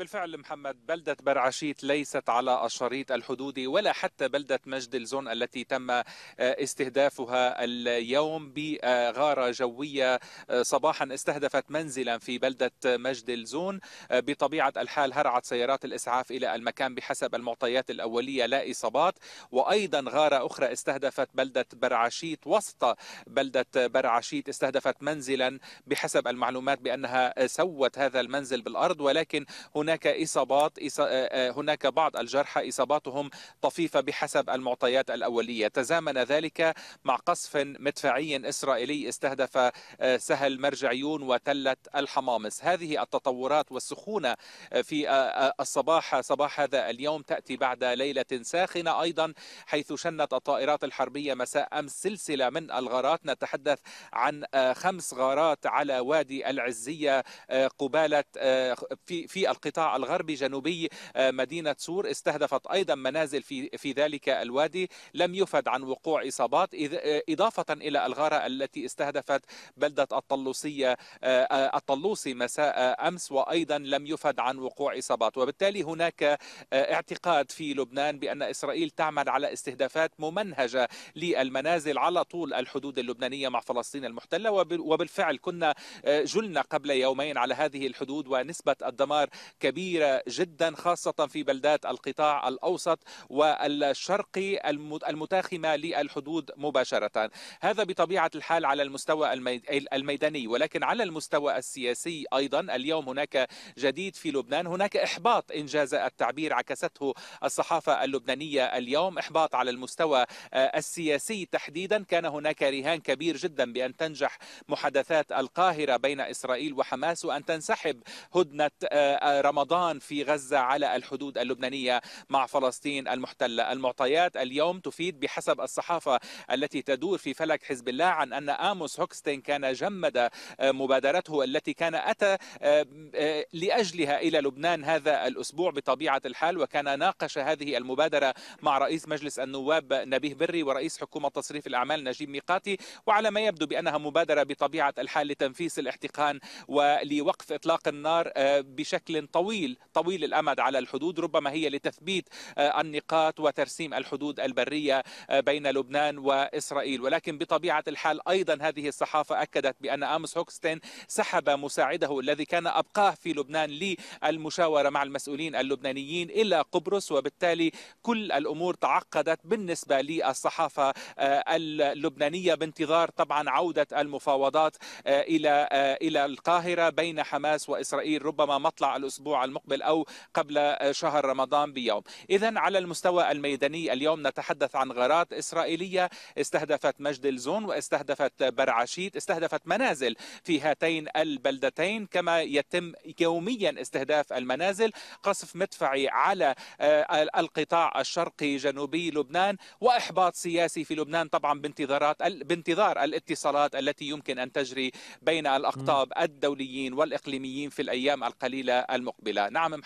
بالفعل محمد بلدة برعشيت ليست على الشريط الحدودي ولا حتى بلدة مجد الزون التي تم آه، استهدافها اليوم بغارة جوية آه، صباحا استهدفت منزلا في بلدة مجد الزون آه، بطبيعة الحال هرعت سيارات الإسعاف إلى المكان بحسب المعطيات الأولية لا إصابات وأيضا غارة أخرى استهدفت بلدة برعشيت وسط بلدة برعشيت استهدفت منزلا بحسب المعلومات بأنها سوت هذا المنزل بالأرض ولكن هناك هناك إصابات هناك بعض الجرحى إصاباتهم طفيفة بحسب المعطيات الأولية تزامن ذلك مع قصف مدفعي إسرائيلي استهدف سهل مرجعيون وتلة الحمامس هذه التطورات والسخونة في الصباح صباح هذا اليوم تأتي بعد ليلة ساخنة أيضا حيث شنت الطائرات الحربية مساء أمس سلسلة من الغارات نتحدث عن خمس غارات على وادي العزية قبالة في في القطاع القطاع الغربي جنوبي آه، مدينة سور استهدفت أيضا منازل في, في ذلك الوادي لم يفد عن وقوع إصابات آه، إضافة إلى الغارة التي استهدفت بلدة الطلوسية آه، الطلوسي مساء أمس وأيضا لم يفد عن وقوع إصابات وبالتالي هناك اعتقاد في لبنان بأن إسرائيل تعمل على استهدافات ممنهجة للمنازل على طول الحدود اللبنانية مع فلسطين المحتلة وبالفعل كنا جلنا قبل يومين على هذه الحدود ونسبة الدمار كبيرة جدا خاصة في بلدات القطاع الأوسط والشرقي المتاخمة للحدود مباشرة هذا بطبيعة الحال على المستوى الميداني ولكن على المستوى السياسي أيضا اليوم هناك جديد في لبنان هناك إحباط إن جاز التعبير عكسته الصحافة اللبنانية اليوم إحباط على المستوى آه، السياسي تحديدا كان هناك رهان كبير جدا بأن تنجح محادثات القاهرة بين إسرائيل وحماس وأن تنسحب هدنة آه، آه، رمضان في غزة على الحدود اللبنانية مع فلسطين المحتلة المعطيات اليوم تفيد بحسب الصحافة التي تدور في فلك حزب الله عن أن آموس هوكستين كان جمد آه، مبادرته التي كان أتى آه، آه، لأجلها إلى لبنان هذا الأسبوع بطبيعة الحال وكان ناقش هذه المبادرة مع رئيس مجلس النواب نبيه بري ورئيس حكومة تصريف الأعمال نجيب ميقاتي وعلى ما يبدو بأنها مبادرة بطبيعة الحال لتنفيس الاحتقان ولوقف إطلاق النار بشكل طويل طويل طويل الامد على الحدود ربما هي لتثبيت آه، النقاط وترسيم الحدود البريه آه، بين لبنان واسرائيل ولكن بطبيعه الحال ايضا هذه الصحافه اكدت بان امس هوكستين سحب مساعده الذي كان ابقاه في لبنان للمشاوره مع المسؤولين اللبنانيين الى قبرص وبالتالي كل الامور تعقدت بالنسبه للصحافه آه، اللبنانيه بانتظار طبعا عوده المفاوضات الى الى القاهره بين حماس واسرائيل ربما مطلع الاسبوع الأسبوع المقبل أو قبل آه، شهر رمضان بيوم إذا على المستوى الميداني اليوم نتحدث عن غارات إسرائيلية استهدفت مجد الزون واستهدفت برعشيت استهدفت منازل في هاتين البلدتين كما يتم يوميا استهداف المنازل قصف مدفعي على آه، القطاع الشرقي جنوبي لبنان وإحباط سياسي في لبنان طبعا بانتظارات بانتظار الاتصالات التي يمكن أن تجري بين الأقطاب الدوليين والإقليميين في الأيام القليلة المقبلة بلا نعم